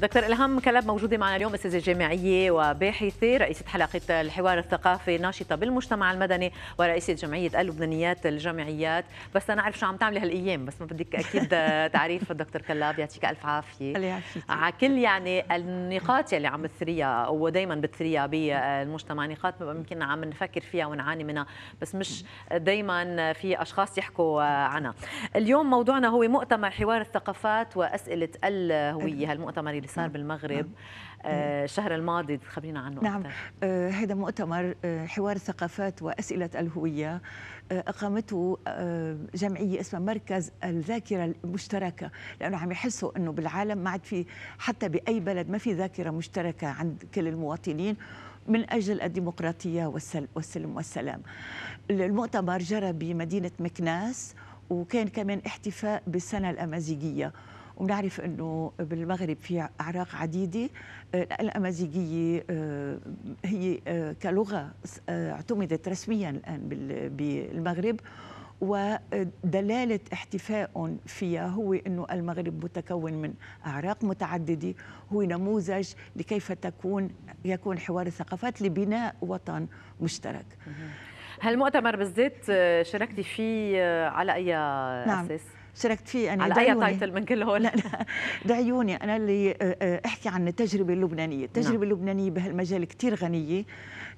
دكتور الهام كلاب موجوده معنا اليوم استاذه جامعيه وباحثه رئيسه حلقه الحوار الثقافي ناشطه بالمجتمع المدني ورئيسه جمعيه اللبنانيات الجامعيات بس انا اعرف شو عم تعملي هالايام بس ما بدك اكيد تعريف الدكتور كلاب يعطيك الف عافيه الله يعافيك على كل يعني النقاط يلي عم تثريها ودائما بتثريها بالمجتمع نقاط يمكن عم نفكر فيها ونعاني منها بس مش دائما في اشخاص يحكوا عنها اليوم موضوعنا هو مؤتمر حوار الثقافات واسئله الهويه أيوة. هالمؤتمر اللي صار نعم. بالمغرب نعم. آه، الشهر الماضي تخبرينا عنه نعم آه، هذا مؤتمر آه، حوار الثقافات وأسئلة الهوية أقامته جمعية اسمها مركز الذاكرة المشتركة لأنه عم يحسوا أنه بالعالم ما عاد في حتى بأي بلد ما في ذاكرة مشتركة عند كل المواطنين من أجل الديمقراطية والسلم والسلام المؤتمر جرى بمدينة مكناس وكان كمان احتفاء بالسنة الأمازيغية وبنعرف انه بالمغرب في اعراق عديده آه، الامازيغيه آه، هي آه، كلغه اعتمدت رسميا الان بالمغرب ودلالة احتفائهم فيها هو أنه المغرب متكون من أعراق متعددة هو نموذج لكيف تكون يكون حوار الثقافات لبناء وطن مشترك هالمؤتمر بالذات شاركتي فيه على أي نعم. أساس؟ شاركت فيه أنا على دعيوني. أي تايتل من كل هول دعيوني أنا اللي آه، آه، أحكي عن التجربة اللبنانية نعم. التجربة نعم. اللبنانية بهالمجال كثير غنية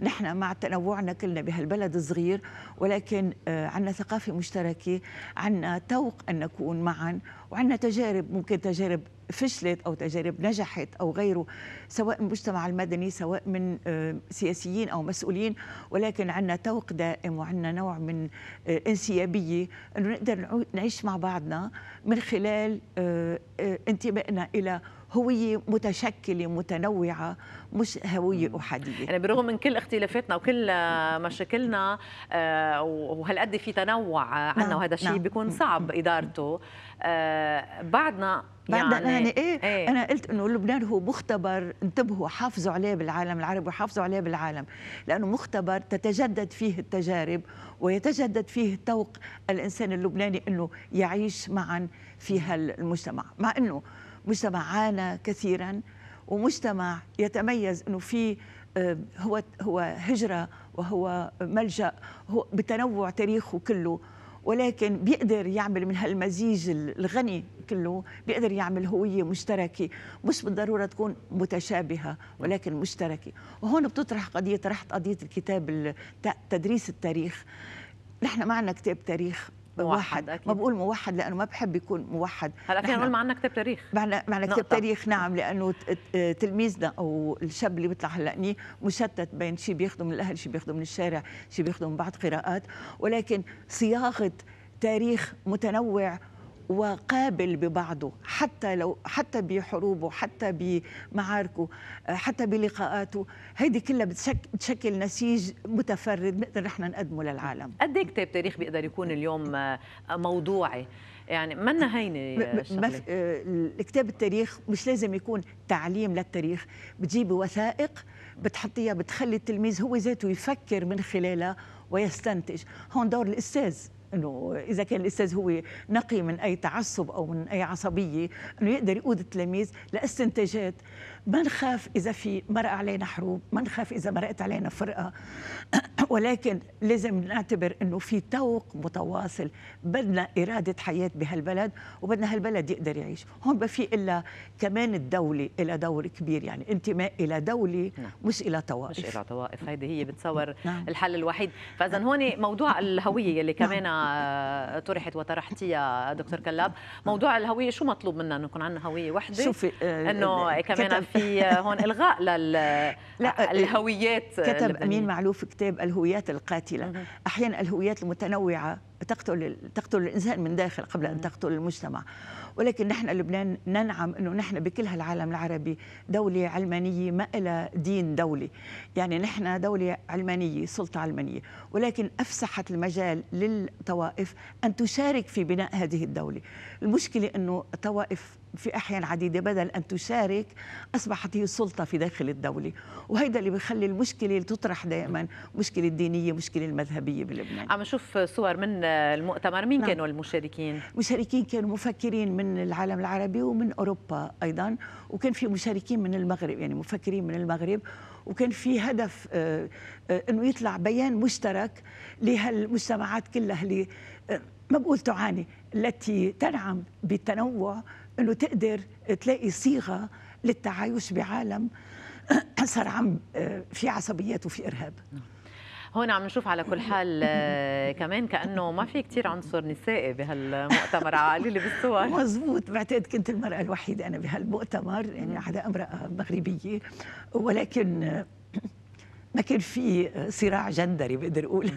نحن مع تنوعنا كلنا بهالبلد الصغير ولكن آه، عندنا ثقافة مشتركة عندنا توق أن نكون معا وعندنا تجارب ممكن تجارب فشلت أو تجارب نجحت أو غيره سواء من المجتمع المدني سواء من آه، سياسيين أو مسؤولين ولكن عندنا توق دائم وعندنا نوع من آه، انسيابية أنه نقدر نعيش مع بعضنا من خلال آه، انتمائنا إلى هويه متشكله متنوعه مش هويه احاديه يعني برغم من كل اختلافاتنا وكل آه، مشاكلنا آه، وهالقد في تنوع عنا نعم، وهذا الشيء نعم. بيكون صعب ادارته آه، بعدنا بعد يعني, يعني إيه, ايه انا قلت انه لبنان هو مختبر انتبهوا حافظوا عليه بالعالم العربي وحافظوا عليه بالعالم لانه مختبر تتجدد فيه التجارب ويتجدد فيه توق الانسان اللبناني انه يعيش معا في هالمجتمع مع انه مجتمع عانى كثيرا ومجتمع يتميز انه في آه، هو هو هجره وهو ملجا هو بتنوع تاريخه كله ولكن بيقدر يعمل من هالمزيج الغني كله بيقدر يعمل هوية مشتركة مش بالضرورة تكون متشابهة ولكن مشتركة وهون بتطرح قضية طرحت قضية الكتاب تدريس التاريخ نحن معنا كتاب تاريخ موحد أكيد. ما بقول موحد لانه ما بحب يكون موحد هلا فينا نقول معنا كتاب تاريخ معنا معنا كتاب تاريخ نعم لانه تلميذنا او الشاب اللي بيطلع هلا مشتت بين شيء بياخده من الاهل شيء بياخده من الشارع شيء بياخده من بعض قراءات ولكن صياغه تاريخ متنوع وقابل ببعضه حتى لو حتى بحروبه حتى بمعاركه آه، حتى بلقاءاته هيدي كلها بتشكل نسيج متفرد نقدر نحن نقدمه للعالم قد ايه كتاب تاريخ بيقدر يكون اليوم آه، آه، موضوعي يعني منا هينه كتاب التاريخ مش لازم يكون تعليم للتاريخ بتجيبي وثائق بتحطيها بتخلي التلميذ هو ذاته يفكر من خلالها ويستنتج هون دور الاستاذ انه اذا كان الاستاذ هو نقي من اي تعصب او من اي عصبيه انه يقدر يقود التلاميذ لاستنتاجات ما نخاف إذا في مرق علينا حروب ما نخاف إذا مرقت علينا فرقة ولكن لازم نعتبر أنه في توق متواصل بدنا إرادة حياة بهالبلد وبدنا هالبلد يقدر يعيش هون ما في إلا كمان الدولة إلى دور كبير يعني انتماء إلى دولة نعم. مش إلى طوائف مش إلى طوائف هيدي هي بتصور نعم. الحل الوحيد فإذا هون موضوع الهوية اللي نعم. كمان نعم. طرحت وطرحتيها دكتور كلاب موضوع الهوية شو مطلوب منا نكون عندنا هوية وحدة شوفي آه، انه آه، كمان في هون الغاء لل لا آه، الهويات كتب امين معلوف كتاب الهويات القاتله احيانا الهويات المتنوعه تقتل تقتل الانسان من داخل قبل ان تقتل المجتمع ولكن نحن لبنان ننعم انه نحن بكل هالعالم العربي دوله علمانيه ما إلى دين دولي يعني نحن دوله علمانيه سلطه علمانيه ولكن افسحت المجال للطوائف ان تشارك في بناء هذه الدوله المشكله انه الطوائف في احيان عديده بدل ان تشارك اصبحت هي السلطه في داخل الدوله وهذا اللي بيخلي المشكله اللي تطرح دائما مشكله دينيه مشكله مذهبيه بلبنان عم نشوف صور من المؤتمر مين نعم. كانوا المشاركين؟ مشاركين كانوا مفكرين من العالم العربي ومن أوروبا أيضا وكان في مشاركين من المغرب يعني مفكرين من المغرب وكان في هدف آه، آه، أنه يطلع بيان مشترك لهالمجتمعات كلها اللي آه، ما بقول تعاني التي تنعم بالتنوع أنه تقدر تلاقي صيغة للتعايش بعالم صار عم في عصبيات وفي إرهاب نعم. هون عم نشوف على كل حال آه، كمان كانه ما في كثير عنصر نسائي بهالمؤتمر عالي بالصور مزبوط بعتقد كنت المراه الوحيده انا بهالمؤتمر يعني حدا امراه مغربيه ولكن ما كان في صراع جندري بقدر اقول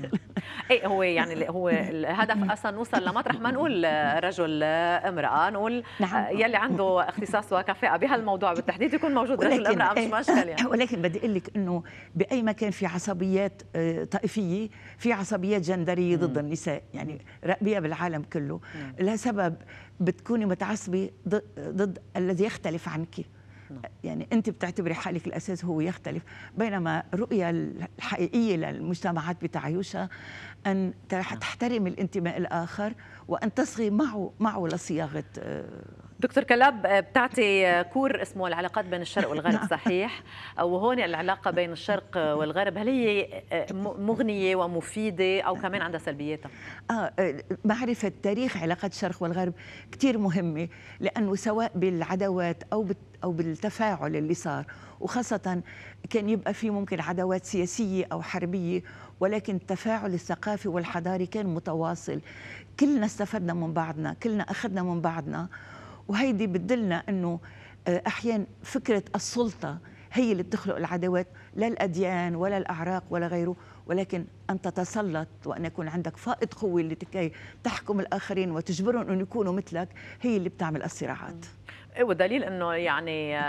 اي هو يعني هو الهدف اصلا نوصل لمطرح ما نقول رجل امراه نقول نعم. يلي عنده اختصاص وكفاءه بهالموضوع بالتحديد يكون موجود رجل امراه مش إيه، مشكل يعني ولكن بدي اقول لك انه باي مكان في عصبيات آه، طائفيه في عصبيات جندريه ضد النساء يعني رأبية بالعالم كله لها سبب بتكوني متعصبه ضد الذي يختلف عنك نعم. يعني انت بتعتبري حالك الاساس هو يختلف بينما الرؤيه الحقيقيه للمجتمعات بتعايشها ان نعم. تحترم الانتماء الاخر وان تصغي معه معه لصياغه آه، دكتور كلاب آه، بتعطي آه، كور اسمه العلاقات بين الشرق والغرب نعم. صحيح وهون العلاقه بين الشرق والغرب هل هي مغنيه ومفيده او كمان عندها سلبياتها اه معرفه تاريخ علاقات الشرق والغرب كثير مهمه لانه سواء بالعدوات او بال او بالتفاعل اللي صار وخاصه كان يبقى في ممكن عداوات سياسيه او حربيه ولكن التفاعل الثقافي والحضاري كان متواصل كلنا استفدنا من بعضنا كلنا اخذنا من بعضنا وهيدي بتدلنا انه آه، احيانا فكره السلطه هي اللي بتخلق العداوات لا الاديان ولا الاعراق ولا غيره ولكن ان تتسلط وان يكون عندك فائض قوه لكي تحكم الاخرين وتجبرهم ان يكونوا مثلك هي اللي بتعمل الصراعات ودليل انه يعني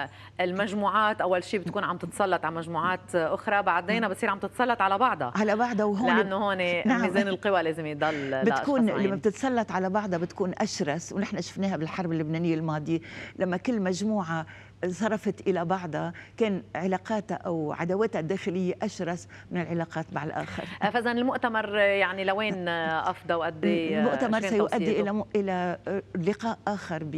المجموعات اول شيء بتكون عم تتسلط على مجموعات اخرى بعدين بتصير عم تتسلط على بعضها على بعضها وهون لانه هون نعم. ميزان القوى لازم يضل بتكون لما بتتسلط على بعضها بتكون اشرس ونحن شفناها بالحرب اللبنانيه الماضيه لما كل مجموعه انصرفت إلى بعضها كان علاقاتها أو عداواتها الداخلية أشرس من العلاقات مع الآخر فإذا المؤتمر يعني لوين أفضى وقد المؤتمر سيؤدي إلى م... إلى لقاء آخر ب...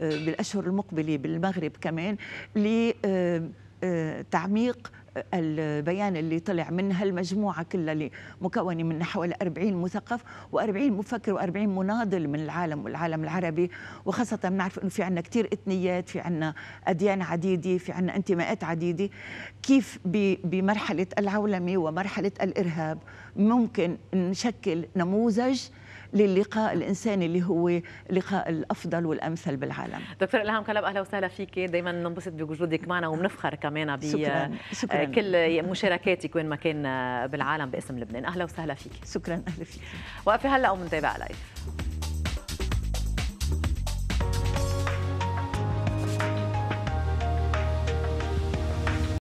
بالأشهر المقبلة بالمغرب كمان ل آه، آه، تعميق البيان اللي طلع من هالمجموعة كلها اللي مكونة من حوالي 40 مثقف و40 مفكر و40 مناضل من العالم والعالم العربي وخاصة بنعرف أنه في عنا كثير إثنيات في عنا أديان عديدة في عنا انتماءات عديدة كيف بمرحلة العولمة ومرحلة الإرهاب ممكن نشكل نموذج للقاء الإنساني اللي هو لقاء الأفضل والأمثل بالعالم دكتور إلهام كلب أهلا وسهلا فيك دايما ننبسط بوجودك معنا وبنفخر كمان بكل مشاركاتك وين ما كان بالعالم باسم لبنان أهلا وسهلا فيك شكرا أهلا فيك وقفي هلا ومنتابع لايف